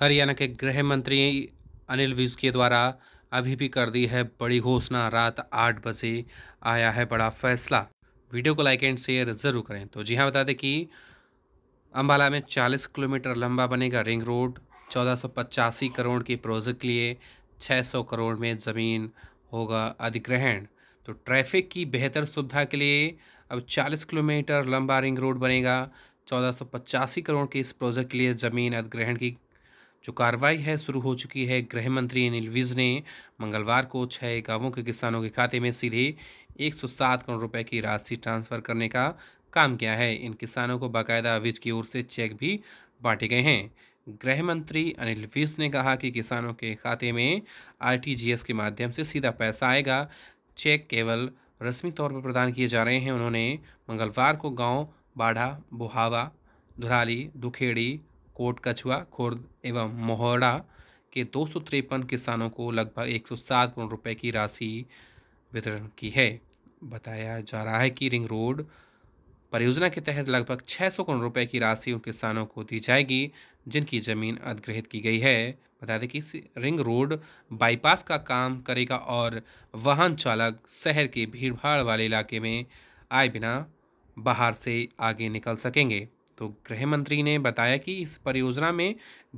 हरियाणा के गृह मंत्री अनिल विज के द्वारा अभी भी कर दी है बड़ी घोषणा रात आठ बजे आया है बड़ा फैसला वीडियो को लाइक एंड शेयर ज़रूर करें तो जी हाँ बता दें कि अम्बाला में 40 किलोमीटर लंबा बनेगा रिंग रोड चौदह करोड़ के प्रोजेक्ट लिए 600 करोड़ में ज़मीन होगा अधिग्रहण तो ट्रैफिक की बेहतर सुविधा के लिए अब 40 किलोमीटर लंबा रिंग रोड बनेगा चौदह करोड़ के इस प्रोजेक्ट के लिए ज़मीन अधिग्रहण की जो कार्रवाई है शुरू हो चुकी है गृह मंत्री अनिल विज ने मंगलवार को छः गांवों के किसानों के खाते में सीधे 107 करोड़ रुपए की राशि ट्रांसफर करने का काम किया है इन किसानों को बाकायदा विज की ओर से चेक भी बांटे गए हैं गृह मंत्री अनिल विज ने कहा कि किसानों के खाते में आर के माध्यम से सीधा पैसा आएगा चेक केवल रस्मी तौर पर प्रदान किए जा रहे हैं उन्होंने मंगलवार को गांव बाढ़ा बुहावा धुराली दुखेड़ी कोट कछुआ खुर्द एवं मोहड़ा के दो किसानों को लगभग 107 करोड़ रुपए की राशि वितरण की है बताया जा रहा है कि रिंग रोड परियोजना के तहत लगभग 600 करोड़ रुपए की राशि उन किसानों को दी जाएगी जिनकी ज़मीन अधिग्रहित की गई है बता दें कि इस रिंग रोड बाईपास का काम करेगा और वाहन चालक शहर के भीड़भाड़ वाले इलाके में आए बिना बाहर से आगे निकल सकेंगे तो गृह मंत्री ने बताया कि इस परियोजना में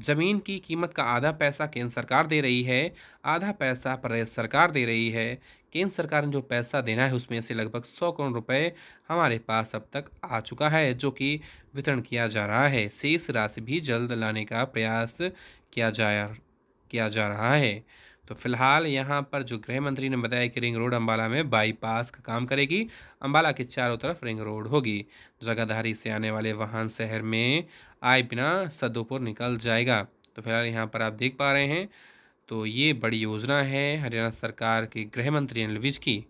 ज़मीन की कीमत का आधा पैसा केंद्र सरकार दे रही है आधा पैसा प्रदेश सरकार दे रही है केंद्र सरकार ने जो पैसा देना है उसमें से लगभग सौ करोड़ रुपए हमारे पास अब तक आ चुका है जो कि वितरण किया जा रहा है शेष राशि भी जल्द लाने का प्रयास किया जा किया जा रहा है तो फिलहाल यहाँ पर जो गृह मंत्री ने बताया कि रिंग रोड अम्बाला में बाईपास का काम करेगी अम्बाला के चारों तरफ रिंग रोड होगी जगहधारी से आने वाले वाहन शहर में आए बिना सदोपुर निकल जाएगा तो फिलहाल यहाँ पर आप देख पा रहे हैं तो ये बड़ी योजना है हरियाणा सरकार के गृह मंत्री अनिल विज की